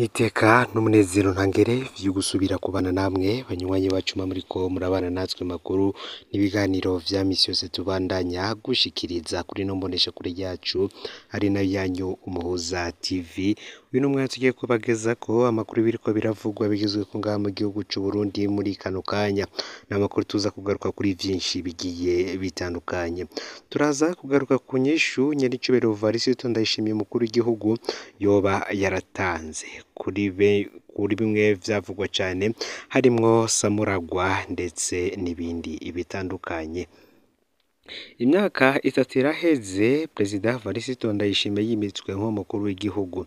n'iteka n'umunezero ntangere byo gusubira kubana namwe banywanyi bacu muriko murabana natwe makuru n'ibiganiro vya misi yose tubandanya gushikiriza kuri no kure yacu ari nayo yanyu umuhuza tv uyu ni umwanya tugiye kubageza ko amakuru biriko biravugwa bigizwe ku ngaha mu gihugu cy'u Burundi muri kano kanya ni amakuru tuza kugaruka kuri byinshi bigiye bitandukanye turaza kugaruka ku nyishu nyaricubero Varisito yishimiye umukuru w'igihugu yoba yaratanze kuri be kuri bimwe byavugwa cyane harimwo samuragwa ndetse n'ibindi bitandukanye imyaka itatu iraheze perezida Varisito ndayishimiye yimitswe nk'umukuru w'igihugu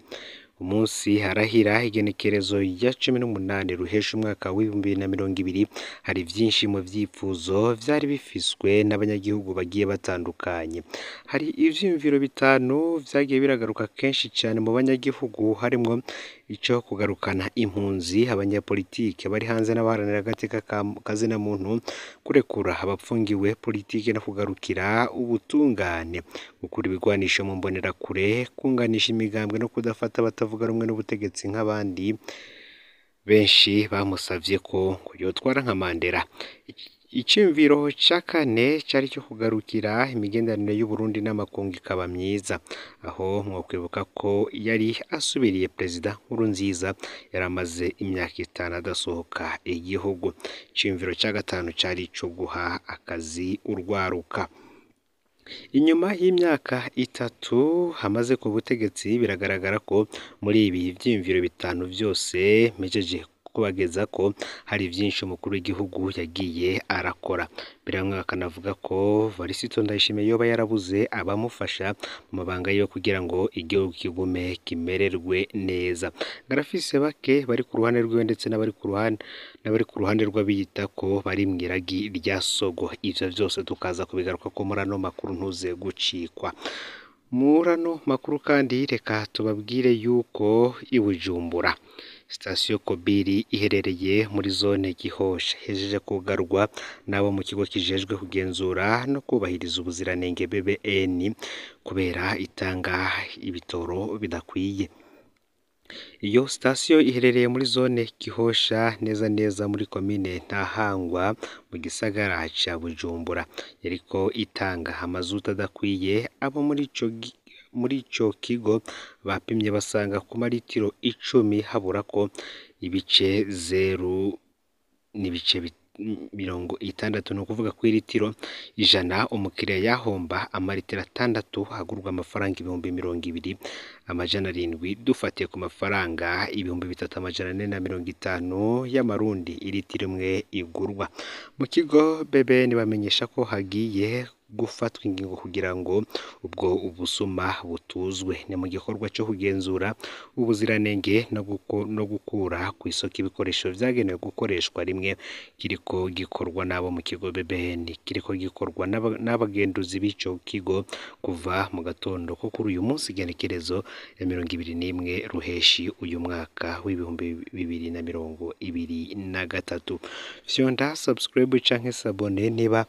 umunsi harahira igenekerezo ya cumi n'umunani ruheshe umwaka w'ibihumbi bibiri na mirongo ibiri hari byinshi mu byifuzo byari bifiswe n'abanyagihugu bagiye batandukanye hari ibyiyumviro bitanu byagiye biragaruka kenshi cyane mu banyagihugu harimo icyo kugarukana impunzi abanyapolitike bari hanze n'abaharanira agateka na muntu kurekura abapfungiwe politiki no kugarukira ubutungane gukura ibigwanisho mu mbonerakure kunganisha imigambwe no kudafata abatavuga rumwe n'ubutegetsi nk'abandi benshi bamusabye ko kujya utwara nka Mandela icyumviro cya kane cyari cyo kugarukira imigenderanire y'u Burundi n'amakungu ikaba myiza aho mwakwibuka ko yari asubiriye perezida Nkurunziza yari amaze imyaka itanu adasohoka igihugu icyumviro cya gatanu cyari icyo guha akazi urwaruka Inyuma y'imyaka itatu hamaze ku butegetsi biragaragara ko muri ibi byiyumviro bitanu byose Mejeje kubageza ko hari byinshi umukuru w'igihugu yagiye arakora bamwe bakanavuga ko Varisito Ndayishimiye yoba yarabuze abamufasha mu mabanga yo kugira ngo igihugu kigume kimererwe neza Garafise bake bari ku ruhande rwe ndetse n'abari ku ruhande n'abari ku ruhande rw'abiyita ko bari mu iragi rya sogo ibyo byose tukaza kubigaruka ko muri ano makuru ntuze gucikwa murano makuru kandi reka tubabwire yuko i Bujumbura Sitasiyo Kobili iherereye muri zone Gihosha hejeje kugarwa n'abo mu kigo kijejwe kugenzura no kubahiriza ubuziranenge BBN kubera itanga ibitoro bidakwiye. Iyo sitasiyo iherereye muri zone Gihosha neza neza muri komine Ntahangwa mu gisagara cya Bujumbura, yariko itanga amazutu adakwiye abo muri ico muri icyo kigo bapimye basanga ku malitiro icumi habura ko ibice zeru n'ibice mirongo itandatu ni ukuvuga ku litiro ijana umukiriya yahomba amalitiro atandatu hagurwa amafaranga ibihumbi mirongo ibiri amajana arindwi dufatiye ku mafaranga ibihumbi bitatu amajana ane na mirongo itanu y'amarundi ilitiro imwe igurwa mu kigo bebe ntibamenyesha ko hagiye gufatwa ingingo kugira ngo ubwo ubusuma butuzwe ni mu gikorwa cyo kugenzura ubuziranenge no gukura ku isoko ibikoresho byagenewe gukoreshwa rimwe kiriko gikorwa n'abo mu kigo BBN kiriko gikorwa n'abagenduzi b'icyo kigo kuva mu gatondo ko kuri uyu munsi igenekerezo ya mirongo ibiri n'imwe ruheshi uyu mwaka w'ibihumbi bibiri na mirongo ibiri na gatatu fyonda subscribe canke sabone niba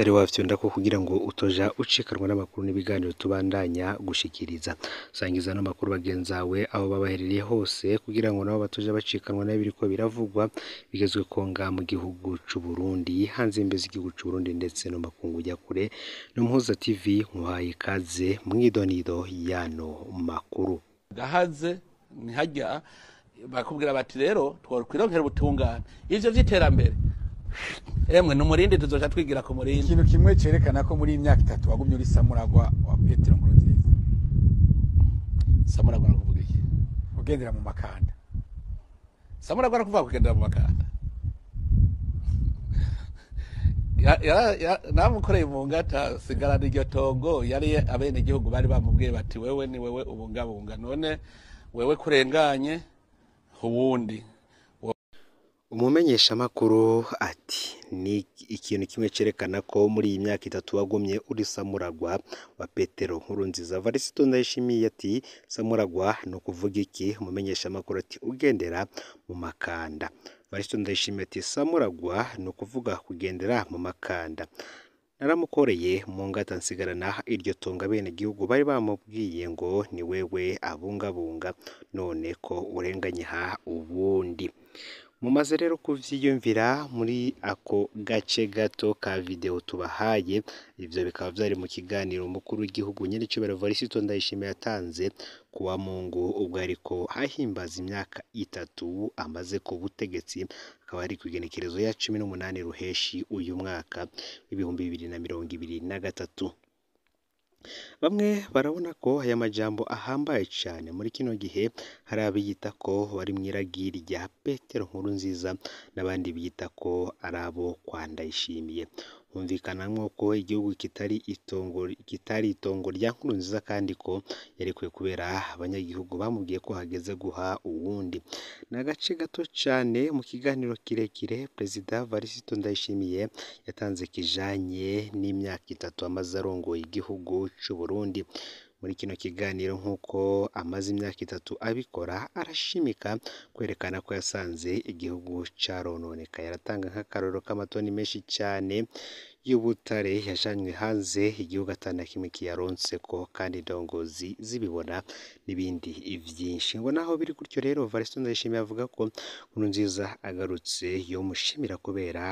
utari wafyonda ko kugira ngo utoja ucikanwa n'amakuru n'ibiganiro tubandanya gushikiriza usangiza ano bagenzawe abo babaherereye hose kugira ngo nabo batoja bacikanwa n'ibiriko biravugwa bigezwe konga mu gihugu cy’u Burundi hanze imbezi igihugu c'u Burundi ndetse no makungu ya kure no muhuza TV nkuhaye ikaze mwidonido yano makuru gahaze ntihajya bakubwira bati rero twakwironkera ubutungane ivyo vy'iterambere yemwe ni umurindi tuzoja twigira ku murindi ikintu kimwe cerekana ko muri imyaka itatu wagumye uri samuragwa wa petero nkurunziza samuragwa arakuvuga iki ugendera mu makanda samuragwa arakuvuga kugendera mu makanda namukoreye mu ngata sigarana tongo yari abene igihugu bari bamubwiye bati wewe ni wewe ubungabunga none wewe kurenganye uwundi Umumenyeshamakuru ati “Ni ikintu kimwe cyerekana ko muri iyi myaka itatu wagumye uri Samuragwa wa Petero Nkurunziza” Varisito Ndayishimiye ati “Samuragwa ni ukuvuga iki?” Umumenyeshamakuru ati “Ugendera mu makanda” Varisito Ndayishimiye ati “Samuragwa ni ukuvuga kugendera mu makanda, naramukoreye mu ngata nsigarana iryo tunga abenegihugu bari bamubwiye ngo ni wewe abungabunga none ko urenganye ha ubundi” mumaze rero kubyiyumvira muri ako gace gato ka videwo tubahaye ibyo bikaba byari mu kiganiro umukuru w'igihugu nyiricyubahiro varisito ndayishimiye yatanze ku wa mungu ubwo ariko hahimbaza imyaka itatu amaze ku butegetsi akaba ari ku igenekerezo ya cumi n'umunani ruheshi uyu mwaka w'ibihumbi bibiri na mirongo ibiri na gatatu Bamwe barabona ko aya majyambo ahambaye cyane muri kino gihe, hari abiyita ko bari mu iragi rya Petero Nkurunziza n'abandi biyita ko ari abo kwa humvikana nk'uko igihugu kitari itongo kitari itongo rya Nkurunziza kandi ko yarekuwe kubera abanyagihugu bamubwiye ko hageze guha uwundi ni agace gato cyane mu kiganiro kirekire perezida Varisito Ndayishimiye yatanze kijanye n'imyaka itatu amaze arongoye igihugu cy'u Burundi muri kino kiganiro nk'uko amaze imyaka itatu abikora arashimika kwerekana ko yasanze igihugu cyarononekaye aratanga nk'akaroro k'amatoni menshi cyane y'ubutare yajanywe hanze igihugu atana kimwe kiyaronse ko kandi indongozi zibibona n'ibindi byinshi ngo naho biri gutyo rero Valentin Ndayishimiye avuga ko Nkurunziza agarutse yo mushimira kubera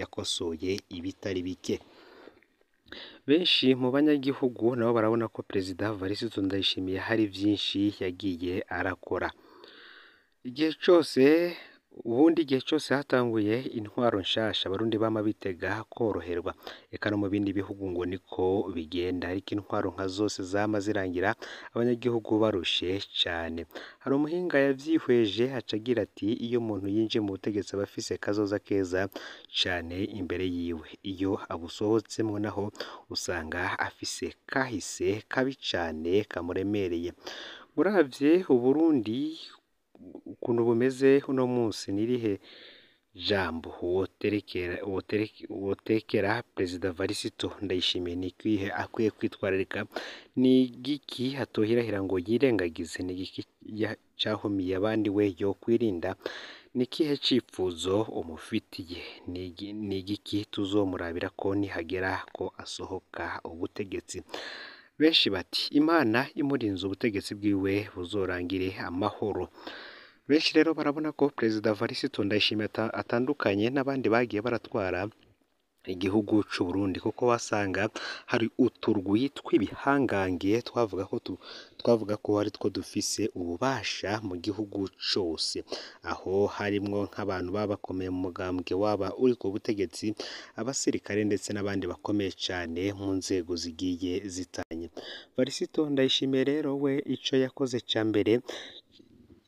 yakosoye ibitari bike Benshi mu banyagihugu nabo barabona ko Perezida Evariste Ndayishimiye hari byinshi yagiye arakora, igihe cyose ubundi igihe cyose hatanguye intwaro nshyashya abarundi bama bitega koroherwa reka no mu bindi bihugu ngo niko bigenda ariko intwaro nka zose zama zirangira abanyagihugu barushe cyane hari umuhinga yabyihweje aca ati iyo umuntu yinjiye mu butegetsi aba afise kazoza keza cyane imbere yiwe iyo abusohotsemo naho usanga afise kahise kabi cyane kamuremereye uravye uburundi ukuntu bumeze uno munsi ni irihe jambo wotekera perezida Varisito Ndayishimiye ni ikihe akwiye kwitwararika ni igiki atohirahira ngo yirengagize ni igiki cyahumiye abandi we yo kwirinda ni ikihe cyifuzo umufitiye ni igiki tuzomurabira ko nihagera ko asohoka ubutegetsi benshi bati imana imurinze ubutegetsi bwiwe buzorangire amahoro benshi rero barabona ko perezida Varisito Ndayishimiye atandukanye n'abandi bagiye baratwara igihugu cy'u Burundi kuko wasanga hari uturwi tw'ibihangange twavuga ko twavuga ko ari two dufise ububasha mu gihugu cyose aho harimo nk'abantu babakomeye mu mugambwe waba uri ku butegetsi abasirikare ndetse n'abandi bakomeye cyane mu nzego zigiye zitanye Varisito Ndayishimiye rero we icyo yakoze cya mbere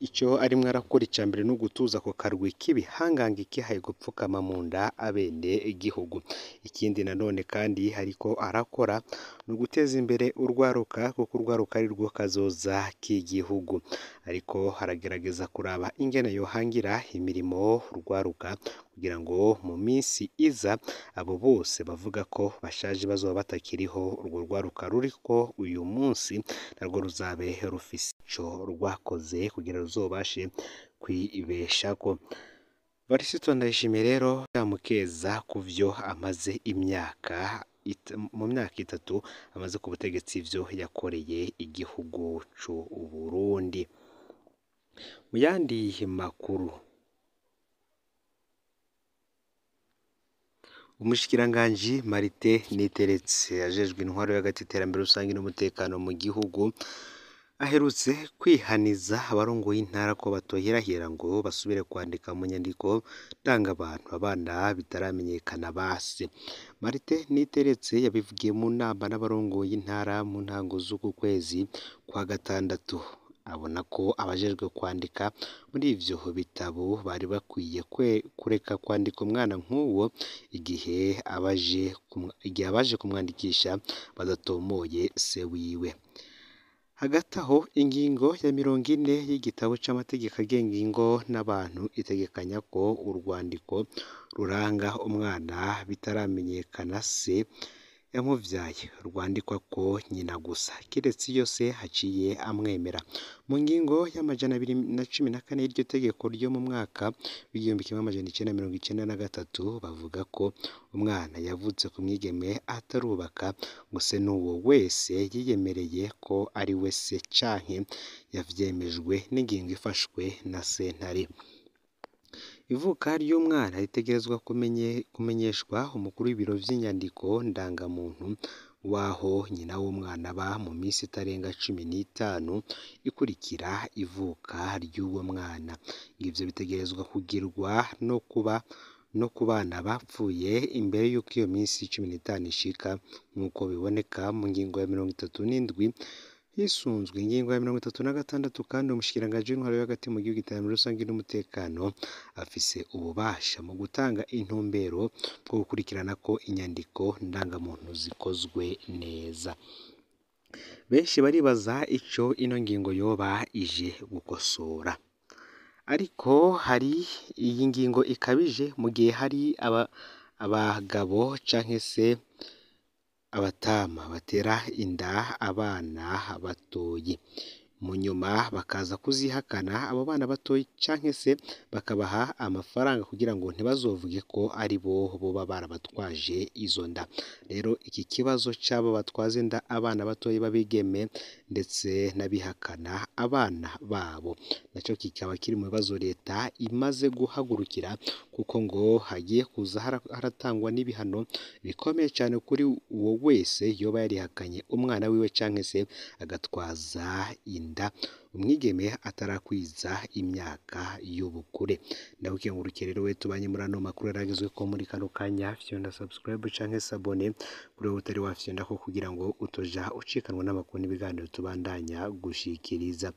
icyo arimo arakora icya mbere ni ugutuza ako karwi k'ibihangange kihaye gupfukama mu nda abende igihugu ikindi nanone kandi hariko arakora ni uguteza imbere urwaruka kuko urwaruka ari rwo kazoza k'igihugu, ariko haragerageza kuraba ingene yohangira imirimo urwaruka kugira ngo mu minsi iza abo bose bavuga ko bashaje bazoba batakiriho, urwo rwaruka ko uyu munsi narwo ruzabe rufise ico rwakoze kugira ruzobashe kwibeshaho. Varisito Ndayishimiye rero yamukeza ku vyo amaze imyaka. mu myaka itatu amaze ku butegetsi ibyo yakoreye igihugu cy'u Burundi mu yandi makuru umushikiranganji Marite Niteretse yajejwe intwaro y'agati iterambere rusange n'umutekano mu gihugu aherutse kwihaniza abarongoye intara ko batohirahira ngo basubire kwandika mu nyandiko abantu abana bitaramenyekana base marite niteretse yabivugiye mu nama n'abarongoye intara mu ntango z'uku kwezi kwa gatandatu abona ko abajejwe kwandika muri ibyo bitabo bari bakwiye kureka kwandika umwana nk'uwo igihe abaje kumwandikisha badatomoye se wiwe hagati aho ingingo ya mirongo ine y'igitabo cy'amategeko agenga ingo n'abantu itegekanya ko urwandiko ruranga umwana bitaramenyekana se yamubyaye rwandikwa ko nyina gusa keretse iyo se haciye amwemera mu ngingo y'amajana abiri na cumi na kane y'iryo tegeko ryo mu mwaka w'igihumbi kimwe amajana icyenda mirongo icyenda na gatatu bavuga ko umwana yavutse ku mwigeme atarubaka gusa n'uwo wese yiyemereye ko ari we se canke yavyemejwe n'ingingo ifashwe na sentare Ivuka ry'umwana ritegerezwa kumenyeshwa umukuru w'ibiro by'inyandiko ndangamuntu w'aho nyina w'umwana aba mu minsi itarenga cumi n'itanu ikurikira ivuka ry'uwo mwana, ibyo bitegerezwa kugirwa no kuba ku bana bapfuye imbere y'uko iyo minsi cumi n'itanu ishika nk'uko biboneka mu ngingo ya mirongo itatu n'indwi. hisunzwe ingingo ya mirongo itatu na gatandatu kandi umushyikirangajwi w'intwaro hagati mu gihugu iterambere rusange n'umutekano afise ububasha mu gutanga intumbero bwo gukurikirana ko inyandiko ndangamuntu zikozwe neza benshi baribaza icyo ino ngingo yoba ije gukosora ariko hari iyi ngingo ikabije mu gihe hari abagabo cyangwa se abatama batera inda abana batoyi. mu nyuma bakaza kuzihakana abo bana batoya cyangwa se bakabaha amafaranga kugira ngo ntibazovuge ko ari bo boba barabatwaje izo nda, rero iki kibazo cy'abo batwaza inda abana batoya b'abigeme ndetse n'abihakana abana babo, nacyo kikaba kiri mu bibazo leta imaze guhagurukira kuko ngo hagiye kuza haratangwa n'ibihano bikomeye cyane kuri uwo wese yoba yarihakanye umwana wiwe cyangwa se agatwaza inda. 的。umwigeme atarakwiza imyaka y'ubukure ndabukengurukire rero we tubanye muri ano makuru yaragezwe ko muri kano kanya fyonda subscribe canke sabone kuri wowe utari wafyonda ko kugira ngo utoja ucikanwa n'amakuru n'ibiganiro tubandanya gushikiriza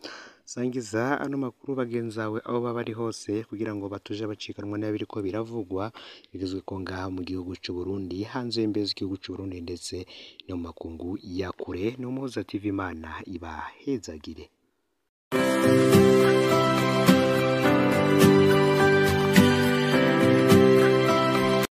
sangiza ano makuru bagenzi bawe aho baba ari hose kugira ngo batuje bacikanwa n'abiri ko biravugwa bigezwe ko ngaha mu gihugu cy'u Burundi hanze y'imbe z'igihugu cy'u Burundi ndetse no mu makungu ya kure no muhoza TV Imana ibahezagire Música